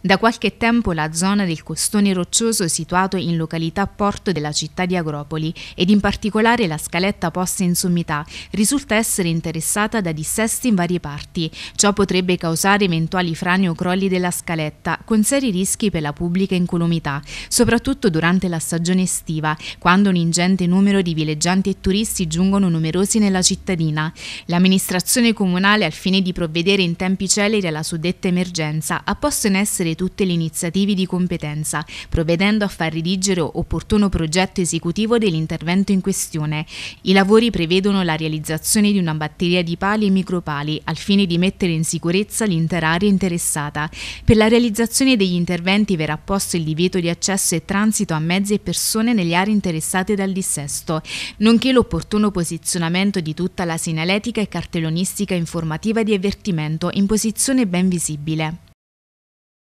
Da qualche tempo la zona del costone roccioso situato in località Porto della città di Agropoli ed in particolare la scaletta posta in sommità risulta essere interessata da dissesti in varie parti. Ciò potrebbe causare eventuali frani o crolli della scaletta con seri rischi per la pubblica incolumità, soprattutto durante la stagione estiva, quando un ingente numero di villeggianti e turisti giungono numerosi nella cittadina. L'amministrazione comunale al fine di provvedere in tempi celeri alla suddetta emergenza ha posto in essere essere tutte le iniziative di competenza, provvedendo a far redigere opportuno progetto esecutivo dell'intervento in questione. I lavori prevedono la realizzazione di una batteria di pali e micropali al fine di mettere in sicurezza l'intera area interessata. Per la realizzazione degli interventi verrà posto il divieto di accesso e transito a mezzi e persone nelle aree interessate dal dissesto, nonché l'opportuno posizionamento di tutta la segnaletica e cartellonistica informativa di avvertimento in posizione ben visibile.